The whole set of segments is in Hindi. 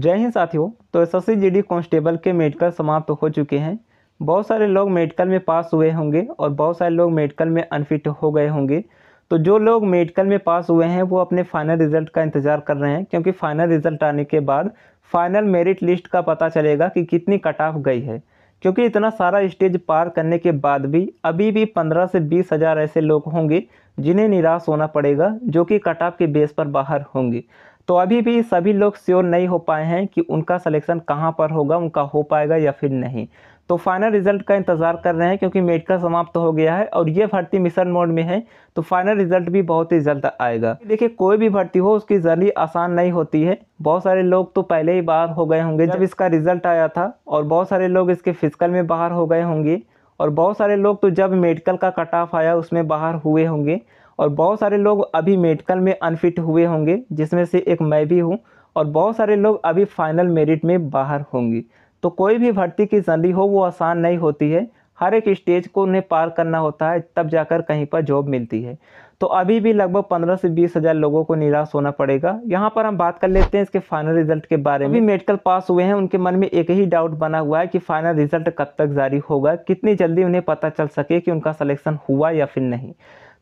जय हिंद साथियों तो एस एस जी कांस्टेबल के मेडिकल समाप्त हो चुके हैं बहुत सारे लोग मेडिकल में पास हुए होंगे और बहुत सारे लोग मेडिकल में अनफिट हो गए होंगे तो जो लोग मेडिकल में पास हुए हैं वो अपने फाइनल रिजल्ट का इंतज़ार कर रहे हैं क्योंकि फाइनल रिजल्ट आने के बाद फाइनल मेरिट लिस्ट का पता चलेगा कि कितनी कट ऑफ गई है क्योंकि इतना सारा स्टेज पार करने के बाद भी अभी भी पंद्रह से बीस हज़ार ऐसे लोग होंगे जिन्हें निराश होना पड़ेगा जो कि कट ऑफ के बेस पर बाहर होंगे तो अभी भी सभी लोग श्योर नहीं हो पाए हैं कि उनका सिलेक्शन कहाँ पर होगा उनका हो पाएगा या फिर नहीं तो फाइनल रिजल्ट का इंतज़ार कर रहे हैं क्योंकि मेडिकल समाप्त तो हो गया है और ये भर्ती मिशन मोड में है तो फाइनल रिजल्ट भी बहुत ही जल्द आएगा देखिए कोई भी भर्ती हो उसकी जर्नी आसान नहीं होती है बहुत सारे लोग तो पहले ही बाहर हो गए होंगे जब इसका रिजल्ट आया था और बहुत सारे लोग इसके फिजिकल में बाहर हो गए होंगे और बहुत सारे लोग तो जब मेडिकल का कट ऑफ आया उसमें बाहर हुए होंगे और बहुत सारे लोग अभी मेडिकल में अनफिट हुए होंगे जिसमें से एक मैं भी हूँ और बहुत सारे लोग अभी फाइनल मेरिट में बाहर होंगी तो कोई भी भर्ती की जल्दी हो वो आसान नहीं होती है हर एक स्टेज को उन्हें पार करना होता है तब जाकर कहीं पर जॉब मिलती है तो अभी भी लगभग पंद्रह से बीस हज़ार लोगों को निराश होना पड़ेगा यहाँ पर हम बात कर लेते हैं इसके फाइनल रिजल्ट के बारे में भी मेडिकल पास हुए हैं उनके मन में एक ही डाउट बना हुआ है कि फाइनल रिजल्ट कब तक जारी होगा कितनी जल्दी उन्हें पता चल सके कि उनका सलेक्शन हुआ या फिर नहीं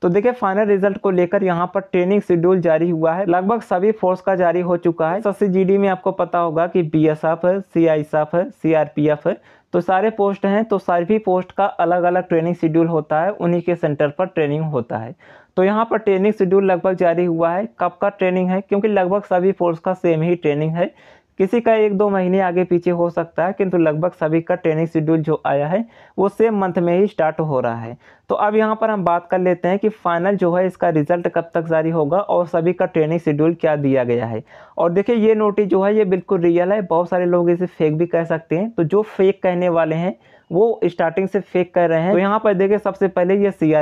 तो देखिए फाइनल रिजल्ट को लेकर यहाँ पर ट्रेनिंग शेड्यूल जारी हुआ है लगभग सभी फोर्स का जारी हो चुका है सबसे जीडी में आपको पता होगा कि बी एस एफ है सी आई एस एफ है सी आर पी एफ है तो सारे पोस्ट हैं तो सभी पोस्ट का अलग अलग ट्रेनिंग शेड्यूल होता है उन्हीं के सेंटर पर ट्रेनिंग होता है तो यहाँ पर ट्रेनिंग शेड्यूल लगभग जारी हुआ है कब का ट्रेनिंग है क्योंकि लगभग सभी फोर्स का सेम ही ट्रेनिंग है किसी का एक दो महीने आगे पीछे हो सकता है किंतु लगभग सभी का ट्रेनिंग शेड्यूल जो आया है वो सेम मंथ में ही स्टार्ट हो रहा है तो अब यहाँ पर हम बात कर लेते हैं कि फाइनल जो है इसका रिजल्ट कब तक जारी होगा और सभी का ट्रेनिंग शेड्यूल क्या दिया गया है और देखिए ये नोटिस जो है ये बिल्कुल रियल है बहुत सारे लोग इसे फेक भी कह सकते हैं तो जो फेक कहने वाले हैं वो स्टार्टिंग से फेक कर रहे हैं तो यहाँ पर देखिए सबसे पहले ये सी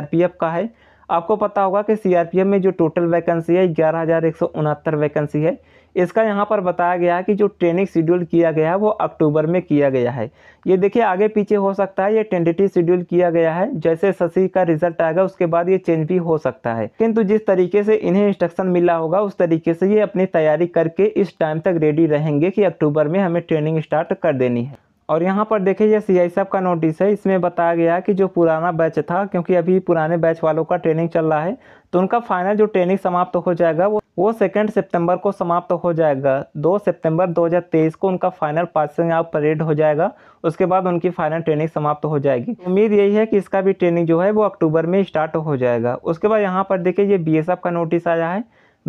का है आपको पता होगा कि सी में जो टोटल वैकेंसी है ग्यारह हज़ार एक सौ उनहत्तर वैकेंसी है इसका यहाँ पर बताया गया है कि जो ट्रेनिंग शेड्यूल किया गया है वो अक्टूबर में किया गया है ये देखिए आगे पीछे हो सकता है ये टेंडेटिव शेड्यूल किया गया है जैसे शशि का रिजल्ट आएगा उसके बाद ये चेंज भी हो सकता है किंतु जिस तरीके से इन्हें इंस्ट्रक्शन मिला होगा उस तरीके से ये अपनी तैयारी करके इस टाइम तक रेडी रहेंगे कि अक्टूबर में हमें ट्रेनिंग स्टार्ट कर देनी है और यहाँ पर देखिए ये सी आई साहब का नोटिस है इसमें बताया गया कि जो पुराना बैच था क्योंकि अभी पुराने बैच वालों का ट्रेनिंग चल रहा है तो उनका फाइनल जो ट्रेनिंग समाप्त हो जाएगा वो वो सेकेंड सितंबर को समाप्त हो जाएगा दो सितंबर 2023 को उनका फाइनल पासिंग आउट परेड हो जाएगा उसके बाद उनकी फाइनल ट्रेनिंग समाप्त हो जाएगी उम्मीद यही है कि इसका भी ट्रेनिंग जो है वो अक्टूबर में स्टार्ट हो जाएगा उसके बाद यहाँ पर देखिए ये बी का नोटिस आया है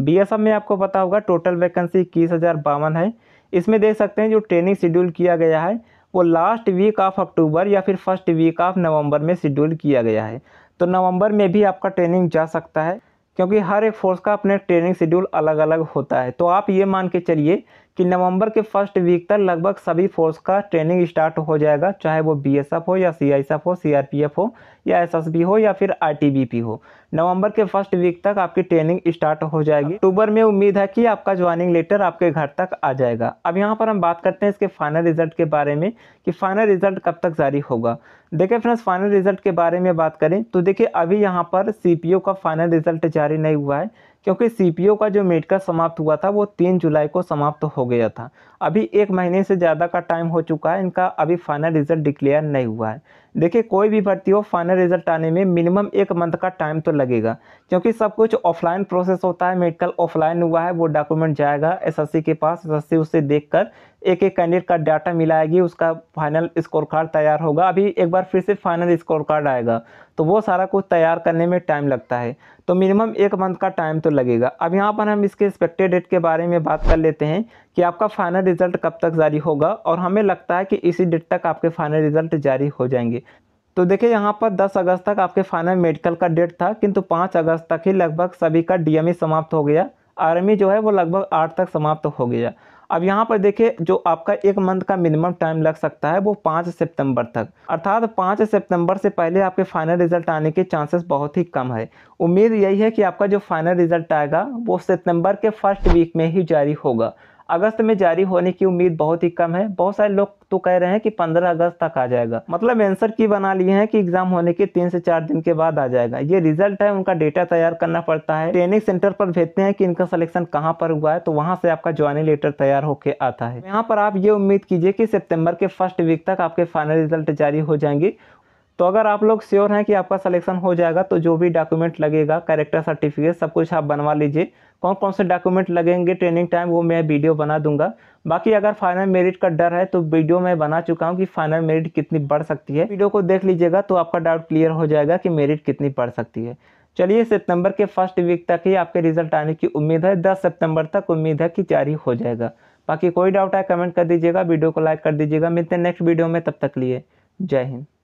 बी में आपको पता होगा टोटल वैकेंसी इक्कीस है इसमें देख सकते हैं जो ट्रेनिंग शेड्यूल किया गया है वो लास्ट वीक ऑफ अक्टूबर या फिर फर्स्ट वीक ऑफ नवंबर में शेड्यूल किया गया है तो नवंबर में भी आपका ट्रेनिंग जा सकता है क्योंकि हर एक फोर्स का अपने ट्रेनिंग शेड्यूल अलग अलग होता है तो आप ये मान के चलिए कि नवंबर के फर्स्ट वीक तक लगभग सभी फोर्स का ट्रेनिंग स्टार्ट हो जाएगा चाहे वो बीएसएफ हो या सीआईएसएफ हो सीआरपीएफ हो या एसएसबी हो या फिर पी हो नवंबर के फर्स्ट वीक तक आपकी ट्रेनिंग स्टार्ट हो जाएगी अक्टूबर में उम्मीद है कि आपका ज्वाइनिंग लेटर आपके घर तक आ जाएगा अब यहाँ पर हम बात करते हैं इसके फाइनल रिजल्ट के बारे में कि फाइनल रिजल्ट कब तक जारी होगा देखिए फ्रेंड्स फाइनल रिजल्ट के बारे में बात करें तो देखिए अभी यहाँ पर सी का फाइनल रिजल्ट जारी नहीं हुआ है क्योंकि सीपीओ का जो मेडिकल समाप्त हुआ था वो तीन जुलाई को समाप्त हो गया था अभी एक महीने से ज़्यादा का टाइम हो चुका है इनका अभी फाइनल रिजल्ट डिक्लेयर नहीं हुआ है देखिए कोई भी भर्ती हो फाइनल रिजल्ट आने में मिनिमम एक मंथ का टाइम तो लगेगा क्योंकि सब कुछ ऑफलाइन प्रोसेस होता है मेडिकल ऑफलाइन हुआ है वो डॉक्यूमेंट जाएगा एसएससी के पास एसएससी उसे देखकर एक एक कैंडिडेट का डाटा मिलाएगी उसका फाइनल स्कोर कार्ड तैयार होगा अभी एक बार फिर से फाइनल स्कोर कार्ड आएगा तो वो सारा कुछ तैयार करने में टाइम लगता है तो मिनिमम एक मंथ का टाइम तो लगेगा अब यहाँ पर हम इसके एक्सपेक्टेड डेट के बारे में बात कर लेते हैं कि आपका फाइनल रिजल्ट कब तक जारी होगा और हमें लगता है कि इसी डेट तक आपके फाइनल रिजल्ट जारी हो जाएंगे तो देखिए यहाँ पर 10 अगस्त तक आपके फाइनल मेडिकल का डेट था किंतु 5 अगस्त तक ही लगभग सभी का डीएमई e समाप्त हो गया आर्मी e जो है वो लगभग आठ तक समाप्त हो गया अब यहाँ पर देखिए जो आपका एक मंथ का मिनिमम टाइम लग सकता है वो पाँच सितंबर तक अर्थात पाँच सितंबर से पहले आपके फाइनल रिजल्ट आने के चांसेस बहुत ही कम है उम्मीद यही है कि आपका जो फाइनल रिजल्ट आएगा वो सितंबर के फर्स्ट वीक में ही जारी होगा अगस्त में जारी होने की उम्मीद बहुत ही कम है बहुत सारे लोग तो कह रहे हैं कि 15 अगस्त तक आ जाएगा मतलब आंसर की बना लिए हैं कि एग्जाम होने के तीन से चार दिन के बाद आ जाएगा ये रिजल्ट है उनका डेटा तैयार करना पड़ता है ट्रेनिंग सेंटर पर भेजते हैं कि इनका सिलेक्शन कहाँ पर हुआ है तो वहाँ से आपका ज्वाइनिंग लेटर तैयार होकर आता है यहाँ पर आप ये उम्मीद कीजिए कि सेप्टेम्बर के फर्स्ट वीक तक आपके फाइनल रिजल्ट जारी हो जाएंगे तो अगर आप लोग श्योर हैं कि आपका सिलेक्शन हो जाएगा तो जो भी डॉक्यूमेंट लगेगा कैरेक्टर सर्टिफिकेट सब कुछ आप बनवा लीजिए कौन कौन से डॉक्यूमेंट लगेंगे ट्रेनिंग टाइम वो मैं वीडियो बना दूंगा बाकी अगर फाइनल मेरिट का डर है तो वीडियो मैं बना चुका हूँ कि फाइनल मेरिट कितनी बढ़ सकती है वीडियो को देख लीजिएगा तो आपका डाउट क्लियर हो जाएगा कि मेरिट कितनी बढ़ सकती है चलिए सितंबर के फर्स्ट वीक तक ही आपके रिजल्ट आने की उम्मीद है दस सितंबर तक उम्मीद है कि जारी हो जाएगा बाकी कोई डाउट है कमेंट कर दीजिएगा वीडियो को लाइक कर दीजिएगा मिलते हैं नेक्स्ट वीडियो में तब तक लिए जय हिंद